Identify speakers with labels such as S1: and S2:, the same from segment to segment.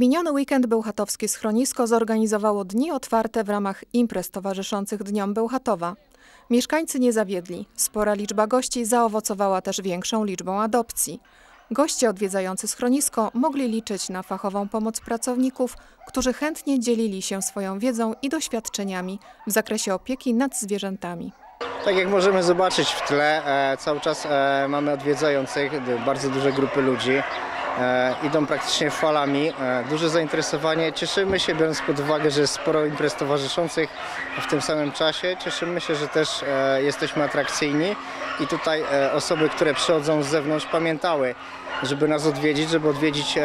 S1: miniony weekend Bełchatowskie Schronisko zorganizowało dni otwarte w ramach imprez towarzyszących Dniom Bełchatowa. Mieszkańcy nie zawiedli. Spora liczba gości zaowocowała też większą liczbą adopcji. Goście odwiedzający schronisko mogli liczyć na fachową pomoc pracowników, którzy chętnie dzielili się swoją wiedzą i doświadczeniami w zakresie opieki nad zwierzętami.
S2: Tak jak możemy zobaczyć w tle, e, cały czas e, mamy odwiedzających bardzo duże grupy ludzi. E, idą praktycznie falami. E, duże zainteresowanie. Cieszymy się, biorąc pod uwagę, że jest sporo imprez towarzyszących w tym samym czasie. Cieszymy się, że też e, jesteśmy atrakcyjni i tutaj osoby, które przychodzą z zewnątrz pamiętały, żeby nas odwiedzić, żeby odwiedzić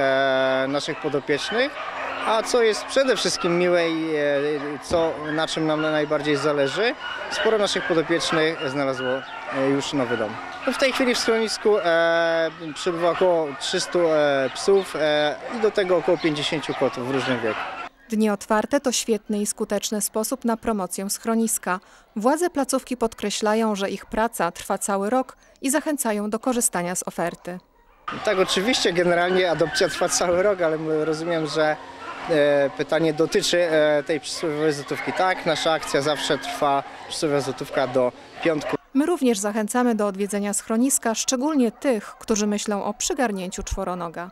S2: naszych podopiecznych. A co jest przede wszystkim miłe i co, na czym nam najbardziej zależy, sporo naszych podopiecznych znalazło już nowy dom. No, w tej chwili w schronisku e, przebywa około 300 e, psów e, i do tego około 50 kotów w różnym wieku.
S1: Dni otwarte to świetny i skuteczny sposób na promocję schroniska. Władze placówki podkreślają, że ich praca trwa cały rok i zachęcają do korzystania z oferty.
S2: Tak, oczywiście, generalnie adopcja trwa cały rok, ale rozumiem, że e, pytanie dotyczy e, tej przysłowiowej złotówki. Tak, nasza akcja zawsze trwa, przysłowiowa złotówka do piątku.
S1: My również zachęcamy do odwiedzenia schroniska, szczególnie tych, którzy myślą o przygarnięciu czworonoga.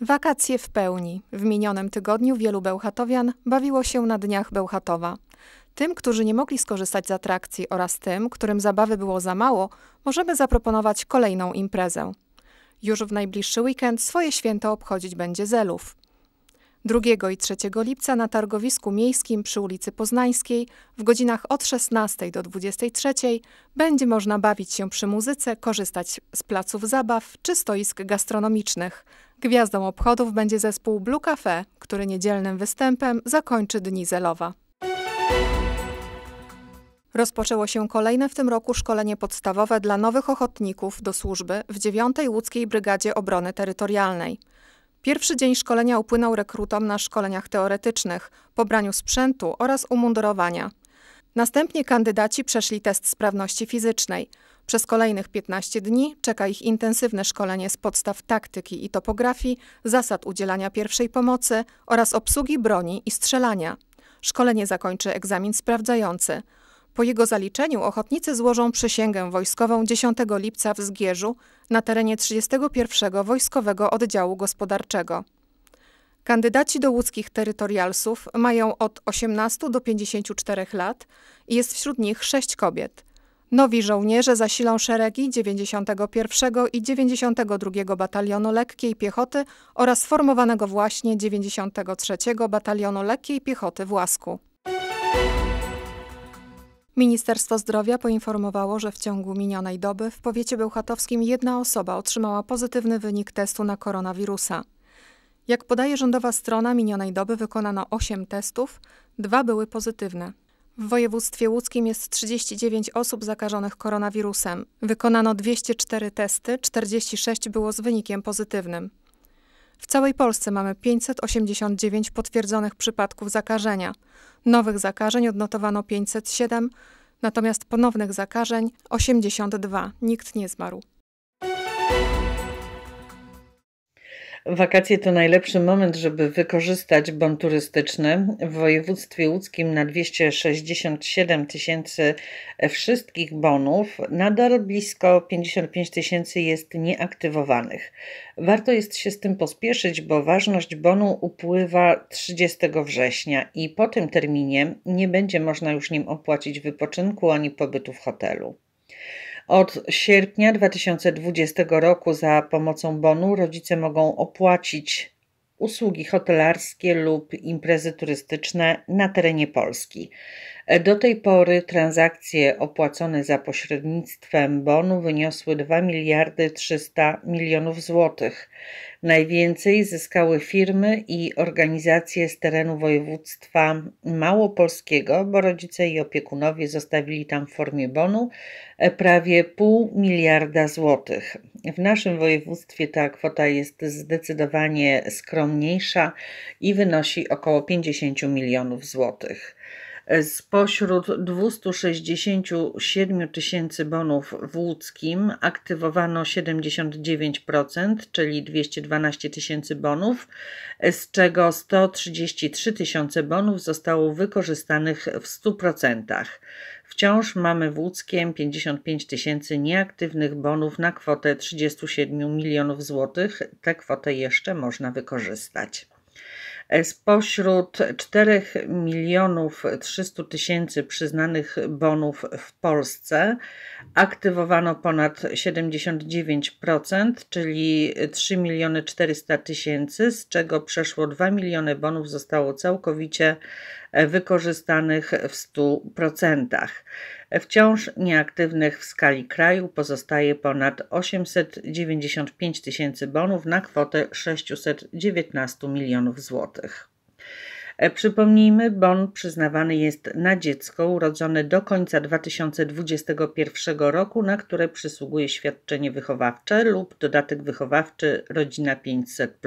S1: Wakacje w pełni. W minionym tygodniu wielu Bełchatowian bawiło się na dniach Bełchatowa. Tym, którzy nie mogli skorzystać z atrakcji oraz tym, którym zabawy było za mało, możemy zaproponować kolejną imprezę. Już w najbliższy weekend swoje święto obchodzić będzie Zelów. 2 i 3 lipca na targowisku miejskim przy ulicy Poznańskiej w godzinach od 16 do 23 będzie można bawić się przy muzyce, korzystać z placów zabaw czy stoisk gastronomicznych. Gwiazdą obchodów będzie zespół Blue Cafe, który niedzielnym występem zakończy Dni Zelowa. Rozpoczęło się kolejne w tym roku szkolenie podstawowe dla nowych ochotników do służby w 9 Łódzkiej Brygadzie Obrony Terytorialnej. Pierwszy dzień szkolenia upłynął rekrutom na szkoleniach teoretycznych, pobraniu sprzętu oraz umundurowania. Następnie kandydaci przeszli test sprawności fizycznej. Przez kolejnych 15 dni czeka ich intensywne szkolenie z podstaw taktyki i topografii, zasad udzielania pierwszej pomocy oraz obsługi broni i strzelania. Szkolenie zakończy egzamin sprawdzający – po jego zaliczeniu ochotnicy złożą przysięgę wojskową 10 lipca w Zgierzu na terenie 31 Wojskowego Oddziału Gospodarczego. Kandydaci do łódzkich terytorialsów mają od 18 do 54 lat i jest wśród nich 6 kobiet. Nowi żołnierze zasilą szeregi 91 i 92 Batalionu Lekkiej Piechoty oraz formowanego właśnie 93 Batalionu Lekkiej Piechoty w Łasku. Ministerstwo Zdrowia poinformowało, że w ciągu minionej doby w powiecie bełchatowskim jedna osoba otrzymała pozytywny wynik testu na koronawirusa. Jak podaje rządowa strona, minionej doby wykonano 8 testów, dwa były pozytywne. W województwie łódzkim jest 39 osób zakażonych koronawirusem. Wykonano 204 testy, 46 było z wynikiem pozytywnym. W całej Polsce mamy 589 potwierdzonych przypadków zakażenia. Nowych zakażeń odnotowano 507, natomiast ponownych zakażeń 82. Nikt nie zmarł.
S3: Wakacje to najlepszy moment, żeby wykorzystać bon turystyczny. W województwie łódzkim na 267 tysięcy wszystkich bonów nadal blisko 55 tysięcy jest nieaktywowanych. Warto jest się z tym pospieszyć, bo ważność bonu upływa 30 września i po tym terminie nie będzie można już nim opłacić wypoczynku ani pobytu w hotelu. Od sierpnia 2020 roku za pomocą bonu rodzice mogą opłacić usługi hotelarskie lub imprezy turystyczne na terenie Polski. Do tej pory transakcje opłacone za pośrednictwem bonu wyniosły 2 miliardy 300 milionów złotych. Najwięcej zyskały firmy i organizacje z terenu województwa małopolskiego, bo rodzice i opiekunowie zostawili tam w formie bonu e, prawie pół miliarda złotych. W naszym województwie ta kwota jest zdecydowanie skromniejsza i wynosi około 50 milionów złotych. E, spośród 267 tysięcy bonów w Łódzkim aktywowano 79%, czyli 212 tysięcy bonów, e, z czego 133 tysiące bonów zostało wykorzystanych w 100%. Wciąż mamy w Łódzkiem 55 tysięcy nieaktywnych bonów na kwotę 37 milionów złotych. Tę kwotę jeszcze można wykorzystać. Spośród 4 milionów 300 tysięcy przyznanych bonów w Polsce aktywowano ponad 79%, czyli 3 miliony 400 tysięcy, z czego przeszło 2 miliony bonów zostało całkowicie wykorzystanych w 100%. Wciąż nieaktywnych w skali kraju pozostaje ponad 895 tysięcy bonów na kwotę 619 milionów złotych. Przypomnijmy, bon przyznawany jest na dziecko urodzone do końca 2021 roku, na które przysługuje świadczenie wychowawcze lub dodatek wychowawczy Rodzina 500.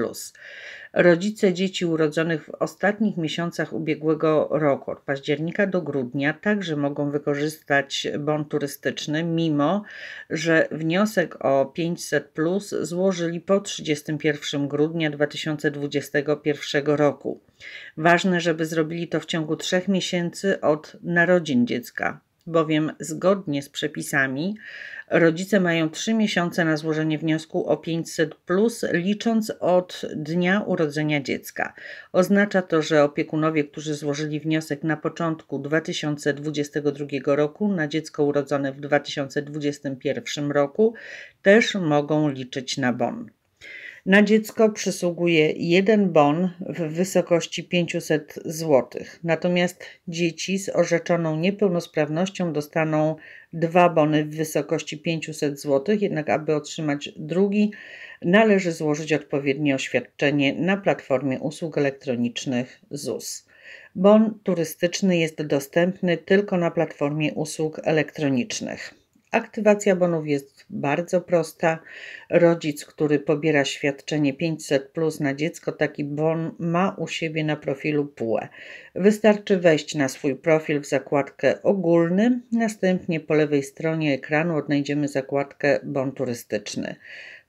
S3: Rodzice dzieci urodzonych w ostatnich miesiącach ubiegłego roku, od października do grudnia, także mogą wykorzystać bon turystyczny, mimo że wniosek o 500 plus złożyli po 31 grudnia 2021 roku. Ważne, żeby zrobili to w ciągu trzech miesięcy od narodzin dziecka bowiem zgodnie z przepisami rodzice mają 3 miesiące na złożenie wniosku o 500, plus, licząc od dnia urodzenia dziecka. Oznacza to, że opiekunowie, którzy złożyli wniosek na początku 2022 roku na dziecko urodzone w 2021 roku, też mogą liczyć na bon. Na dziecko przysługuje jeden bon w wysokości 500 zł, natomiast dzieci z orzeczoną niepełnosprawnością dostaną dwa bony w wysokości 500 zł, jednak aby otrzymać drugi, należy złożyć odpowiednie oświadczenie na platformie usług elektronicznych ZUS. Bon turystyczny jest dostępny tylko na platformie usług elektronicznych. Aktywacja bonów jest bardzo prosta. Rodzic, który pobiera świadczenie 500 plus na dziecko, taki bon ma u siebie na profilu PUE. Wystarczy wejść na swój profil w zakładkę ogólny, następnie po lewej stronie ekranu odnajdziemy zakładkę bon turystyczny.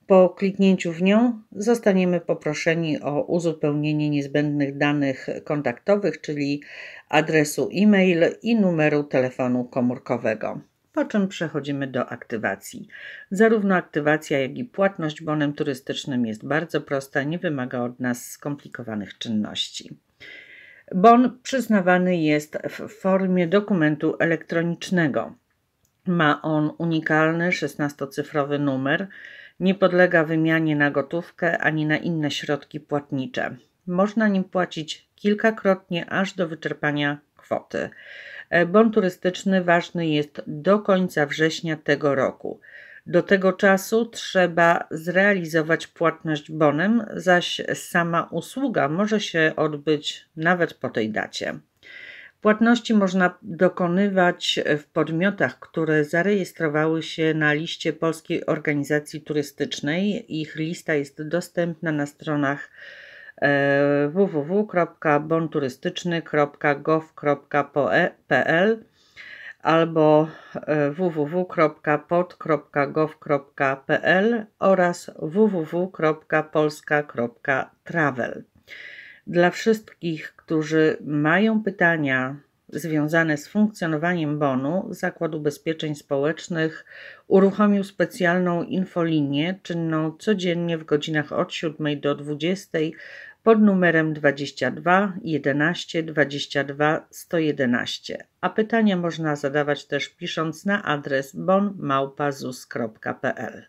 S3: Po kliknięciu w nią zostaniemy poproszeni o uzupełnienie niezbędnych danych kontaktowych, czyli adresu e-mail i numeru telefonu komórkowego po czym przechodzimy do aktywacji. Zarówno aktywacja, jak i płatność bonem turystycznym jest bardzo prosta, nie wymaga od nas skomplikowanych czynności. Bon przyznawany jest w formie dokumentu elektronicznego. Ma on unikalny 16-cyfrowy numer, nie podlega wymianie na gotówkę ani na inne środki płatnicze. Można nim płacić kilkakrotnie aż do wyczerpania kwoty. E, bon turystyczny ważny jest do końca września tego roku. Do tego czasu trzeba zrealizować płatność bonem, zaś sama usługa może się odbyć nawet po tej dacie. Płatności można dokonywać w podmiotach, które zarejestrowały się na liście Polskiej Organizacji Turystycznej. Ich lista jest dostępna na stronach E, www.bonturystyczny.gov.pl albo e, www.pod.gov.pl oraz www.polska.travel. Dla wszystkich, którzy mają pytania związane z funkcjonowaniem Bonu, Zakład Ubezpieczeń Społecznych uruchomił specjalną infolinię czynną codziennie w godzinach od 7 do 20 pod numerem 22 11 22 111, a pytania można zadawać też pisząc na adres bonmałpazus.pl.